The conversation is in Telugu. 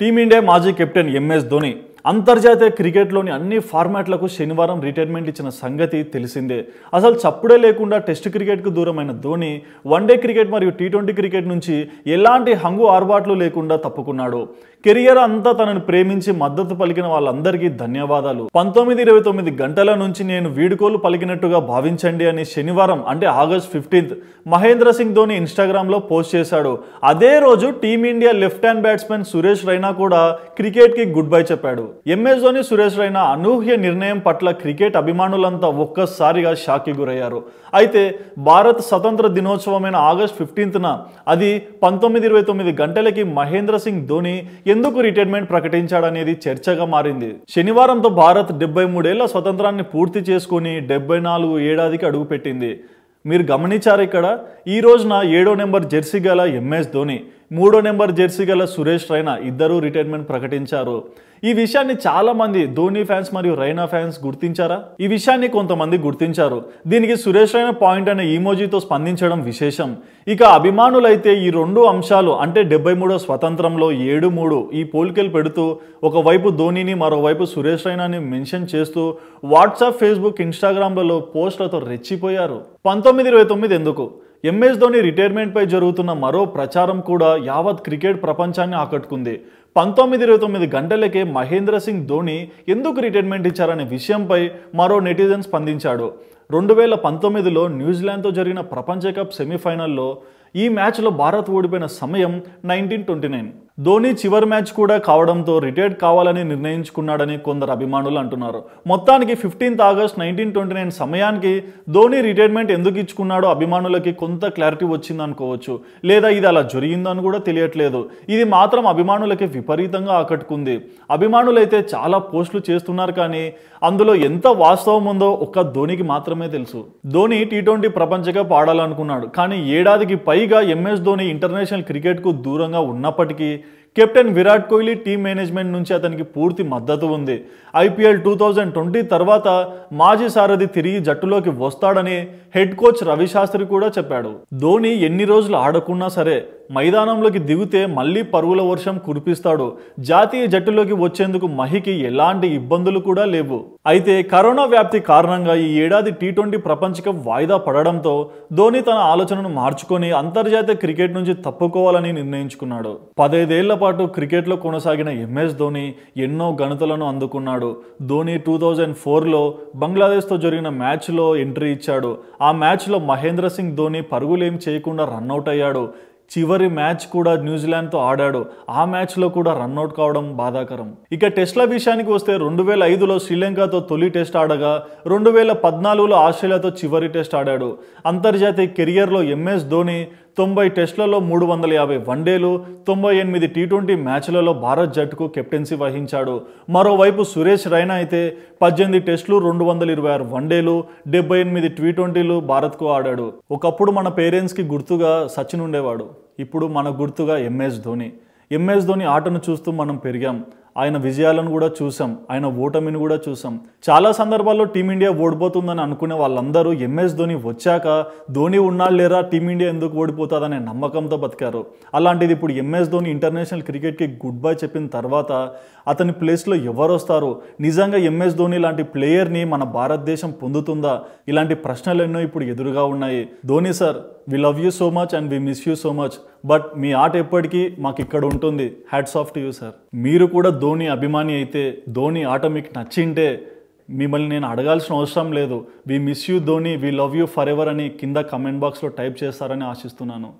టీమిండియా మాజీ కెప్టెన్ ఎంఎస్ ధోని అంతర్జాతీయ క్రికెట్లోని అన్ని ఫార్మాట్లకు శనివారం రిటైర్మెంట్ ఇచ్చిన సంగతి తెలిసిందే అసలు చప్పుడే లేకుండా టెస్ట్ క్రికెట్కు దూరమైన ధోని వన్డే క్రికెట్ మరియు టీ ట్వంటీ క్రికెట్ నుంచి ఎలాంటి హంగు ఆర్బాట్లు లేకుండా తప్పుకున్నాడు కెరియర్ అంతా తనను ప్రేమించి మద్దతు పలికిన వాళ్ళందరికీ ధన్యవాదాలు పంతొమ్మిది ఇరవై తొమ్మిది గంటల నుంచి నేను వీడుకోలు పలికినట్టుగా భావించండి అని శనివారం అంటే ఆగస్ట్ ఫిఫ్టీన్త్ మహేంద్ర సింగ్ ధోని ఇన్స్టాగ్రామ్లో పోస్ట్ చేశాడు అదే రోజు Team India left hand batsmen Suresh Raina కూడా క్రికెట్కి గుడ్ బై చెప్పాడు ఎంఎస్ ధోని సురేష్ రైనా అనూహ్య నిర్ణయం పట్ల క్రికెట్ అభిమానులంతా ఒక్కసారిగా షాకి గురయ్యారు అయితే భారత్ స్వతంత్ర దినోత్సవమైన ఆగస్ట్ ఫిఫ్టీన్త్న అది పంతొమ్మిది ఇరవై తొమ్మిది గంటలకి మహేంద్ర సింగ్ ధోని ఎందుకు రిటైర్మెంట్ ప్రకటించాడనేది చర్చగా మారింది శనివారంతో భారత్ డెబ్బై మూడేళ్ల స్వతంత్రాన్ని పూర్తి చేసుకుని డెబ్బై నాలుగు ఏడాదికి అడుగుపెట్టింది మీరు గమనించారు ఇక్కడ ఈ రోజున ఏడో నెంబర్ జెర్సీ గల ఎంఎస్ ధోని మూడో నెంబర్ జెర్సీ గల సురేష్ రైనా ఇద్దరూ రిటైర్మెంట్ ప్రకటించారు ఈ విషయాన్ని చాలా మంది ధోని ఫ్యాన్స్ మరియు రైనా ఫ్యాన్స్ గుర్తించారా ఈ విషయాన్ని కొంతమంది గుర్తించారు దీనికి సురేష్ రైనా పాయింట్ అనే ఈమోజీతో స్పందించడం విశేషం ఇక అభిమానులైతే ఈ రెండు అంశాలు అంటే డెబ్బై మూడో స్వతంత్రంలో ఏడు మూడు ఈ పోలికలు పెడుతూ ఒకవైపు ధోనిని మరోవైపు సురేష్ రైనాని మెన్షన్ చేస్తూ వాట్సాప్ ఫేస్బుక్ ఇన్స్టాగ్రామ్లలో పోస్టులతో రెచ్చిపోయారు పంతొమ్మిది ఇరవై తొమ్మిది ఎందుకు ఎంఎస్ ధోని రిటైర్మెంట్పై జరుగుతున్న మరో ప్రచారం కూడా యావత్ క్రికెట్ ప్రపంచాన్ని ఆకట్టుకుంది పంతొమ్మిది ఇరవై తొమ్మిది గంటలకే మహేంద్ర సింగ్ ధోని ఎందుకు రిటైర్మెంట్ ఇచ్చారనే విషయంపై మరో నెటిజన్ స్పందించాడు రెండు వేల పంతొమ్మిదిలో న్యూజిలాండ్తో జరిగిన ప్రపంచ కప్ సెమీఫైనల్లో ఈ మ్యాచ్లో భారత్ ఓడిపోయిన సమయం నైన్టీన్ ట్వంటీ నైన్ ధోని చివరి మ్యాచ్ కూడా కావడంతో రిటైర్డ్ కావాలని నిర్ణయించుకున్నాడని కొందరు అభిమానులు అంటున్నారు మొత్తానికి fifteenth August nineteen twenty nine సమయానికి ధోని రిటైర్మెంట్ ఎందుకు ఇచ్చుకున్నాడో అభిమానులకి కొంత క్లారిటీ వచ్చింది అనుకోవచ్చు లేదా ఇది అలా జరిగిందని కూడా తెలియట్లేదు ఇది మాత్రం అభిమానులకి విపరీతంగా ఆకట్టుకుంది అభిమానులైతే చాలా పోస్టులు చేస్తున్నారు కానీ అందులో ఎంత వాస్తవం ఉందో ఒక్క ధోనికి మాత్రమే తెలుసు ధోని టీ ట్వంటీ ప్రపంచ కప్ ఆడాలనుకున్నాడు కానీ ఏడాదికి పైగా ఎంఎస్ ధోని ఇంటర్నేషనల్ క్రికెట్కు దూరంగా ఉన్నప్పటికీ captain Virat Kohli team management నుంచి అతనికి పూర్తి మద్దతు ఉంది ఐపీఎల్ టూ థౌజండ్ ట్వంటీ తర్వాత మాజీ సారథి తిరిగి జట్టులోకి వస్తాడని హెడ్ కోచ్ రవిశాస్త్రి కూడా చెప్పాడు ధోని ఎన్ని రోజులు ఆడకున్నా సరే మైదానంలోకి దిగితే మళ్ళీ పరుగుల వర్షం కురిపిస్తాడు జాతీయ జట్టులోకి వచ్చేందుకు మహికి ఎలాంటి ఇబ్బందులు కూడా లేవు అయితే కరోనా వ్యాప్తి కారణంగా ఈ ఏడాది టీ ట్వంటీ ప్రపంచ కప్ వాయిదా పడడంతో ధోని తన ఆలోచనను మార్చుకొని అంతర్జాతీయ క్రికెట్ నుంచి తప్పుకోవాలని నిర్ణయించుకున్నాడు పదైదేళ్ల పాటు క్రికెట్లో కొనసాగిన ఎంఎస్ ధోని ఎన్నో ఘనతలను అందుకున్నాడు ధోని టూ థౌజండ్ ఫోర్లో బంగ్లాదేశ్తో జరిగిన మ్యాచ్లో ఎంట్రీ ఇచ్చాడు ఆ మ్యాచ్లో మహేంద్ర సింగ్ ధోని పరుగులేం చేయకుండా రన్అట్ అయ్యాడు చివరి మ్యాచ్ కూడా న్యూజిలాండ్తో ఆడాడు ఆ మ్యాచ్లో కూడా రన్అట్ కావడం బాధాకరం ఇక టెస్ట్ల విషయానికి వస్తే రెండు వేల ఐదులో శ్రీలంకతో తొలి టెస్ట్ ఆడగా రెండు వేల పద్నాలుగులో ఆస్ట్రేలియాతో చివరి టెస్ట్ ఆడాడు అంతర్జాతీయ కెరియర్లో ఎంఎస్ ధోని తొంభై టెస్టులలో మూడు వందల యాభై వన్డేలు తొంభై ఎనిమిది టీ ట్వంటీ మ్యాచ్లలో భారత్ జట్టుకు కెప్టెన్సీ వహించాడు మరోవైపు సురేష్ రైనా అయితే పద్దెనిమిది టెస్టులు రెండు వందల ఇరవై ఆరు వన్డేలు డెబ్బై ఎనిమిది టీ ట్వంటీలు భారత్కు ఆడాడు ఒకప్పుడు మన పేరెంట్స్కి గుర్తుగా సచిన్ ఉండేవాడు ఇప్పుడు మన గుర్తుగా ఎంఎస్ ధోని ఎంఎస్ ధోని ఆటను చూస్తూ మనం పెరిగాం ఆయన విజయాలను కూడా చూసాం ఆయన ఓటమిని కూడా చూసాం చాలా సందర్భాల్లో టీమిండియా ఓడిపోతుందని అనుకునే వాళ్ళందరూ ఎంఎస్ ధోని వచ్చాక ధోని ఉన్నాళ్ళు లేరా టీమిండియా ఎందుకు ఓడిపోతుందనే నమ్మకంతో బతికారు అలాంటిది ఇప్పుడు ఎంఎస్ ధోని ఇంటర్నేషనల్ క్రికెట్కి గుడ్ బై చెప్పిన తర్వాత అతని ప్లేస్లో ఎవరు వస్తారు నిజంగా ఎంఎస్ ధోని లాంటి ప్లేయర్ని మన భారతదేశం పొందుతుందా ఇలాంటి ప్రశ్నలు ఎన్నో ఇప్పుడు ఎదురుగా ఉన్నాయి Dhoni sir we love you so much and we miss you so much but మీ ఆట ఎప్పటికీ మాకు ఇక్కడ ఉంటుంది hats off to you sir మీరు కూడా ధోని అభిమాని అయితే ధోని ఆట మీకు నచ్చింటే మిమ్మల్ని నేను అడగాల్సిన అవసరం లేదు we miss you Dhoni we love you forever అని కింద కమెంట్ బాక్స్లో టైప్ చేస్తారని ఆశిస్తున్నాను